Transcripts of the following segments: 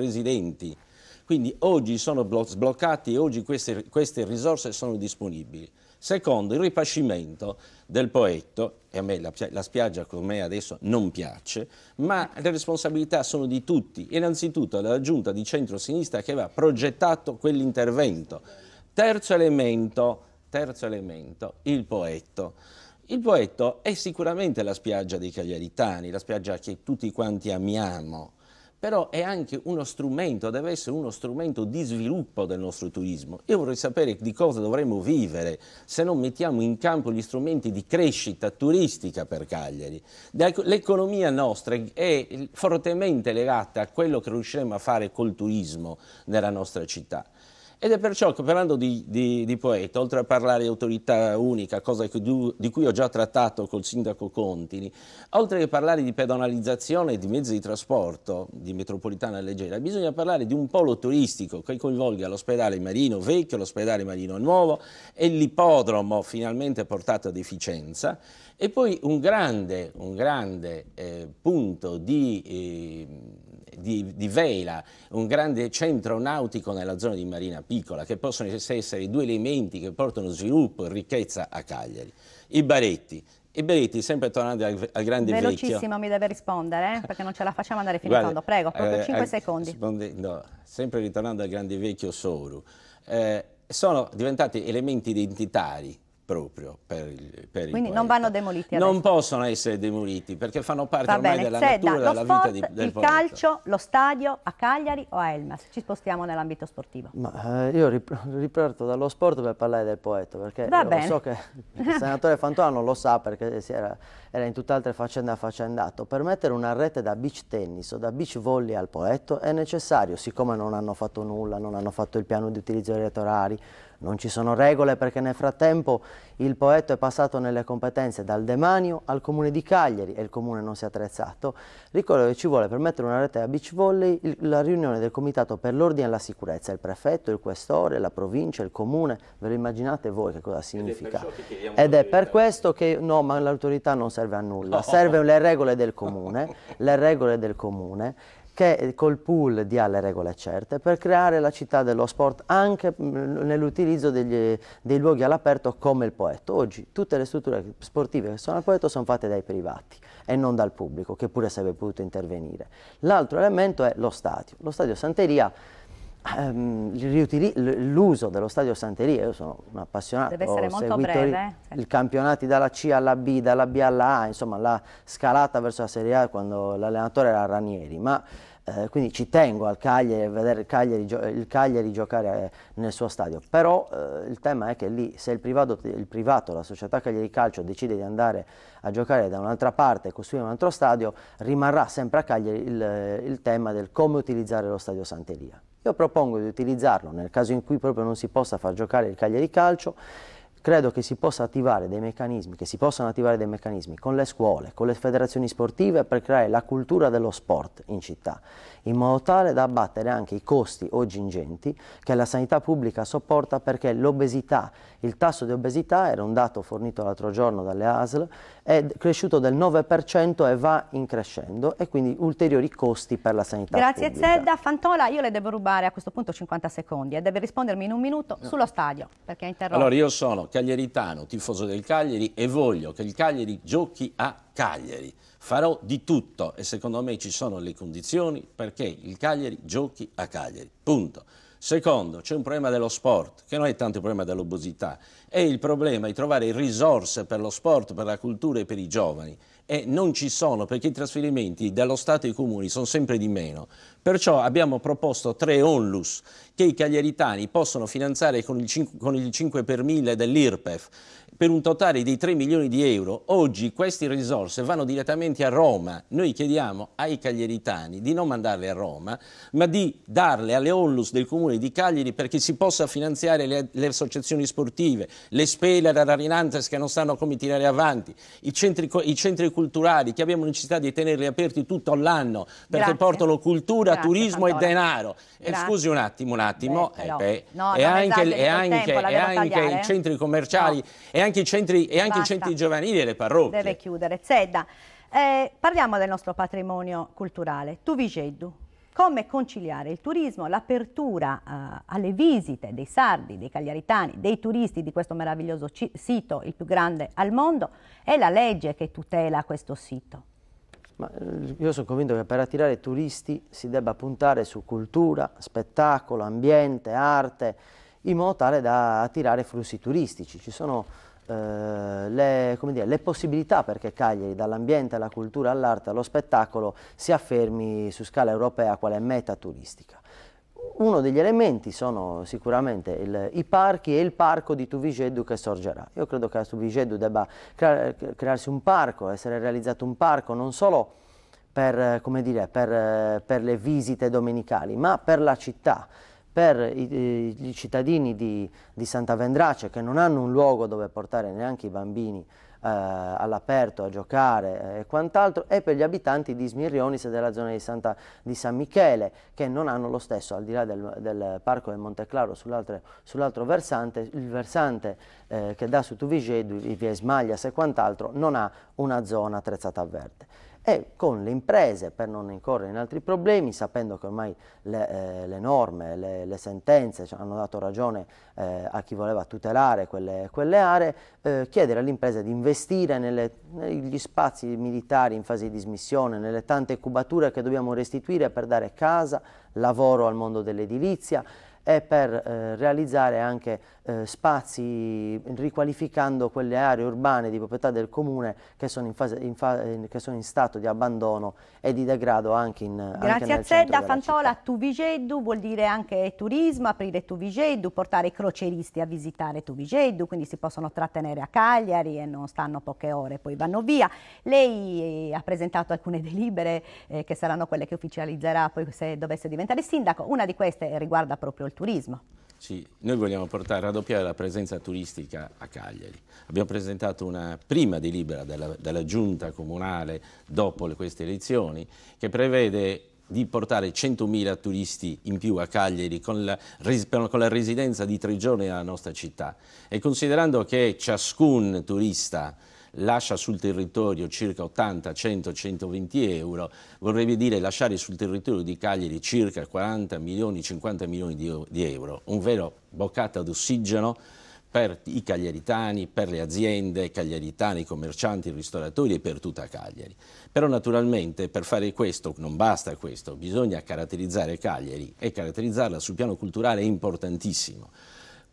residenti. Quindi oggi sono sbloccati e oggi queste, queste risorse sono disponibili. Secondo, il ripascimento del poetto, e a me la, la spiaggia come adesso non piace, ma le responsabilità sono di tutti, innanzitutto della giunta di centro-sinistra che aveva progettato quell'intervento. Terzo elemento, terzo elemento, il poetto. Il poetto è sicuramente la spiaggia dei Cagliaritani, la spiaggia che tutti quanti amiamo, però è anche uno strumento, deve essere uno strumento di sviluppo del nostro turismo. Io vorrei sapere di cosa dovremmo vivere se non mettiamo in campo gli strumenti di crescita turistica per Cagliari. Ecco, l'economia nostra è fortemente legata a quello che riusciremo a fare col turismo nella nostra città. Ed è perciò che parlando di, di, di poeta, oltre a parlare di autorità unica, cosa che, di cui ho già trattato col sindaco Contini, oltre che parlare di pedonalizzazione di mezzi di trasporto di metropolitana leggera, bisogna parlare di un polo turistico che coinvolga l'ospedale Marino Vecchio, l'ospedale Marino Nuovo e l'ippodromo finalmente portato ad efficienza e poi un grande, un grande eh, punto di... Eh, di, di Vela, un grande centro nautico nella zona di Marina Piccola, che possono essere i due elementi che portano sviluppo e ricchezza a Cagliari. I Baretti, e Beretti, sempre tornando al, al grande Velocissimo vecchio... mi deve rispondere, eh? perché non ce la facciamo andare fino Guarda, fondo. Prego, proprio eh, 5 eh, secondi. Risponde, sempre ritornando al grande vecchio Soru. Eh, sono diventati elementi identitari proprio per il, per Quindi il non vanno demoliti adesso. Non possono essere demoliti perché fanno parte Va ormai bene. della Sedda, natura, della sport, vita di, del il poeta. calcio, lo stadio a Cagliari o a Elmas? Ci spostiamo nell'ambito sportivo. Ma, eh, io riparto dallo sport per parlare del poeta perché so che il senatore non lo sa perché era, era, in tutt'altre faccende affaccendato. Per mettere una rete da beach tennis o da beach volley al poeta è necessario, siccome non hanno fatto nulla, non hanno fatto il piano di utilizzo degli elettorali, non ci sono regole perché nel frattempo il poetto è passato nelle competenze dal demanio al comune di Cagliari e il comune non si è attrezzato. Ricordo che ci vuole per mettere una rete a beach volley la riunione del comitato per l'ordine e la sicurezza, il prefetto, il questore, la provincia, il comune, ve lo immaginate voi che cosa significa? Ed è, Ed è per eh. questo che no, ma l'autorità non serve a nulla, no. servono le regole del comune, le regole del comune che col pool dia le regole certe per creare la città dello sport anche mm, nell'utilizzo dei luoghi all'aperto come il Poetto. Oggi tutte le strutture sportive che sono al Poetto sono fatte dai privati e non dal pubblico che pure sarebbe potuto intervenire. L'altro elemento è lo stadio. Lo stadio Santeria Ehm, l'uso dello stadio Santeria, io sono un appassionato, Deve essere ho molto breve. Eh, i campionati dalla C alla B, dalla B alla A, insomma la scalata verso la Serie A quando l'allenatore era Ranieri, ma eh, quindi ci tengo al Cagliari, a vedere il Cagliari, il Cagliari giocare eh, nel suo stadio, però eh, il tema è che lì se il privato, il privato, la società Cagliari Calcio decide di andare a giocare da un'altra parte e costruire un altro stadio, rimarrà sempre a Cagliari il, il tema del come utilizzare lo stadio Santeria. Io propongo di utilizzarlo nel caso in cui proprio non si possa far giocare il Cagliari Calcio credo che si possa attivare dei meccanismi, che si possano attivare dei meccanismi con le scuole, con le federazioni sportive per creare la cultura dello sport in città, in modo tale da abbattere anche i costi oggi ingenti che la sanità pubblica sopporta perché l'obesità, il tasso di obesità era un dato fornito l'altro giorno dalle ASL, è cresciuto del 9% e va in crescendo e quindi ulteriori costi per la sanità Grazie pubblica. Grazie Zedda. Fantola, io le devo rubare a questo punto 50 secondi e eh, deve rispondermi in un minuto no. sullo stadio perché ha interrotto. Allora io sono cagliaritano, tifoso del Cagliari e voglio che il Cagliari giochi a Cagliari. Farò di tutto e secondo me ci sono le condizioni perché il Cagliari giochi a Cagliari. Punto. Secondo, c'è un problema dello sport, che non è tanto il problema dell'obosità, è il problema di trovare risorse per lo sport, per la cultura e per i giovani. E non ci sono perché i trasferimenti dallo Stato ai comuni sono sempre di meno. Perciò abbiamo proposto tre onlus che i cagliaritani possono finanziare con il 5, con il 5 per 1000 dell'IRPEF per un totale di 3 milioni di euro, oggi queste risorse vanno direttamente a Roma. Noi chiediamo ai cagliaritani di non mandarle a Roma, ma di darle alle onlus del comune di Cagliari perché si possa finanziare le, le associazioni sportive, le spele da Rarinantes che non sanno come tirare avanti, i centri, i centri culturali che abbiamo necessità di tenerli aperti tutto l'anno perché Grazie. portano cultura, Grazie, turismo Fantola. e denaro. Eh, scusi un attimo, un attimo attimo, Beh, eh, beh no, e, anche, e, anche, tempo, e anche i centri commerciali, no. e anche i centri, e anche i centri giovanili e le parrocchie. Deve chiudere. Zedda, eh, parliamo del nostro patrimonio culturale. Tu Vigeddu, come conciliare il turismo, l'apertura eh, alle visite dei sardi, dei cagliaritani, dei turisti di questo meraviglioso sito, il più grande al mondo, e la legge che tutela questo sito? Ma eh, io sono convinto che per attirare turisti si debba puntare su cultura, spettacolo, ambiente, arte, in modo tale da attirare flussi turistici. Ci sono eh, le, dire, le, possibilità perché Cagliari, dall'ambiente alla cultura all'arte allo spettacolo, si affermi su scala europea quale meta turistica uno degli elementi sono sicuramente il, i parchi e il parco di Tuvigeddu che sorgerà. Io credo che a Tuvigeddu debba crea, crearsi un parco, essere realizzato un parco non solo per, dire, per, per le visite domenicali, ma per la città per i, i, i cittadini di, di Santa Vendrace che non hanno un luogo dove portare neanche i bambini eh, all'aperto, a giocare eh, e quant'altro, e per gli abitanti di Smirrionis e della zona di, Santa, di, San Michele, che non hanno lo stesso, al di là del, del parco del Monteclaro, sull'altro sull versante, il versante eh, che dà su Tuvigé, via Smaglias e quant'altro, non ha una zona attrezzata a verde e con le imprese per non incorrere in altri problemi, sapendo che ormai le, eh, le norme, le, le sentenze cioè, hanno dato ragione eh, a chi voleva tutelare quelle, quelle aree, eh, chiedere all'impresa di investire nelle, negli spazi militari in fase di dismissione, nelle tante cubature che dobbiamo restituire per dare casa, lavoro al mondo dell'edilizia e per eh, realizzare anche eh, spazi riqualificando quelle aree urbane di proprietà del comune che sono in, fase, in, fa, eh, che sono in stato di abbandono e di degrado anche in Grazie anche a Zedda, Fantola, Tuvigeddu vuol dire anche turismo, aprire Tuvigeddu, portare i croceristi a visitare Tuvigeddu, quindi si possono trattenere a Cagliari e non stanno poche ore, poi vanno via. Lei eh, ha presentato alcune delibere eh, che saranno quelle che ufficializzerà poi se dovesse diventare sindaco, una di queste riguarda proprio il turismo. Sì, noi vogliamo portare, raddoppiare la presenza turistica a Cagliari. Abbiamo presentato una prima delibera della, della giunta comunale dopo le, queste elezioni che prevede di portare 100.000 turisti in più a Cagliari con la, con la, residenza di tre giorni nella nostra città e considerando che ciascun turista lascia sul territorio circa 80, 100, 120 euro, vorrebbe dire lasciare sul territorio di Cagliari circa 40 milioni, 50 milioni di, di euro, un vero boccata d'ossigeno per i cagliaritani, per le aziende cagliaritane, i commercianti, i ristoratori e per tutta Cagliari. Però naturalmente per fare questo non basta questo, bisogna caratterizzare Cagliari e caratterizzarla sul piano culturale è importantissimo.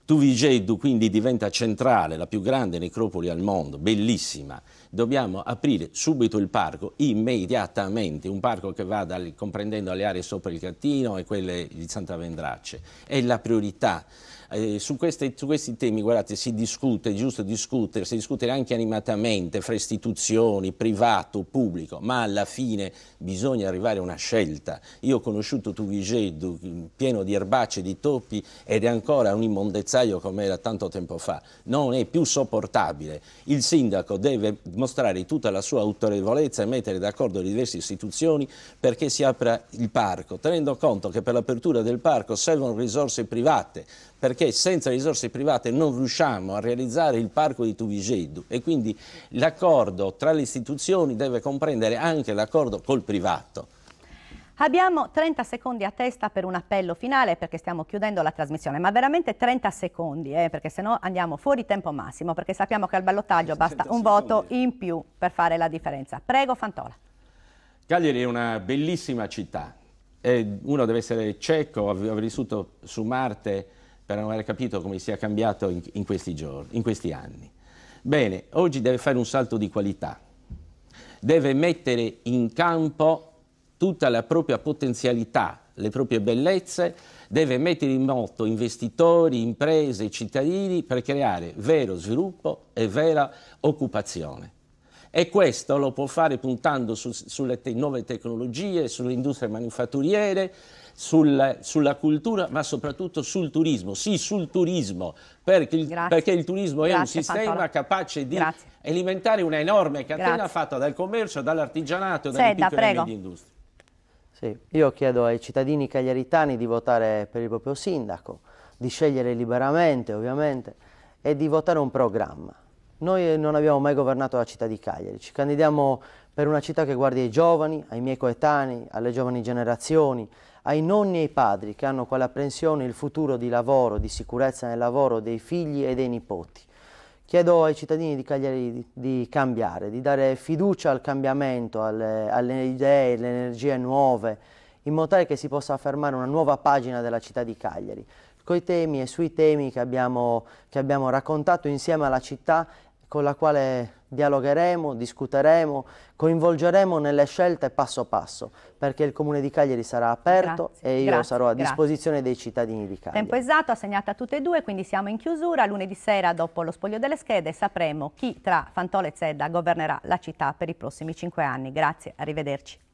Tuvigeddu quindi diventa centrale, la più grande necropoli al mondo, bellissima. Dobbiamo aprire subito il parco, immediatamente, un parco che va dal, comprendendo le aree sopra il Cattino e quelle di Santa Vendrace. È la priorità eh, su, queste, su, questi temi guardate, si discute, è giusto discutere, si discute anche animatamente fra istituzioni, privato, pubblico, ma alla fine bisogna arrivare a una scelta. Io ho conosciuto Tuvigedu pieno di erbacce, di topi ed è ancora un immondezzaio come era tanto tempo fa. Non è più sopportabile. Il sindaco deve mostrare tutta la sua autorevolezza e mettere d'accordo le diverse istituzioni perché si apra il parco, tenendo conto che per l'apertura del parco servono risorse private, perché senza risorse private non riusciamo a realizzare il parco di Tuvigeddu e quindi l'accordo tra le istituzioni deve comprendere anche l'accordo col privato. Abbiamo 30 secondi a testa per un appello finale perché stiamo chiudendo la trasmissione, ma veramente 30 secondi, eh, perché sennò andiamo fuori tempo massimo, perché sappiamo che al ballottaggio basta un voto in più per fare la differenza. Prego Fantola. Cagliari è una bellissima città, uno deve essere cieco, aver vissuto su Marte per non aver capito come sia cambiato in, in, questi giorni, in questi anni. Bene, oggi deve fare un salto di qualità, deve mettere in campo tutta la propria potenzialità, le proprie bellezze, deve mettere in moto investitori, imprese, cittadini per creare vero sviluppo e vera occupazione. E questo lo può fare puntando su, sulle te nuove tecnologie, sulle industrie manufatturiere, sul, sulla cultura, ma soprattutto sul turismo. Sì, sul turismo, perché il, perché il turismo Grazie, è un sistema Pantola. capace di Grazie. alimentare un'enorme catena Grazie. fatta dal commercio, dall'artigianato, dalle Sedda, piccole prego. e medie industrie. Sì, io chiedo ai cittadini cagliaritani di votare per il proprio sindaco, di scegliere liberamente ovviamente e di votare un programma. Noi eh, non abbiamo mai governato la città di Cagliari, ci candidiamo per una città che guardi ai giovani, ai miei coetanei, alle giovani generazioni, ai nonni e ai padri che hanno quella pensione, il futuro di lavoro, di sicurezza nel lavoro dei figli e dei nipoti. Chiedo ai cittadini di Cagliari di, di cambiare, di dare fiducia al cambiamento, alle, alle idee, alle energie nuove, in modo tale che si possa affermare una nuova pagina della città di Cagliari, coi temi e sui temi che abbiamo, che abbiamo raccontato insieme alla città con la quale dialogheremo, discuteremo, coinvolgeremo nelle scelte passo passo, perché il Comune di Cagliari sarà aperto grazie, e io grazie, sarò a grazie. disposizione dei cittadini di Cagliari. Tempo esatto, assegnata a tutte e due, quindi siamo in chiusura. Lunedì sera, dopo lo spoglio delle schede, sapremo chi tra Fantole e Zedda governerà la città per i prossimi cinque anni. Grazie, arrivederci.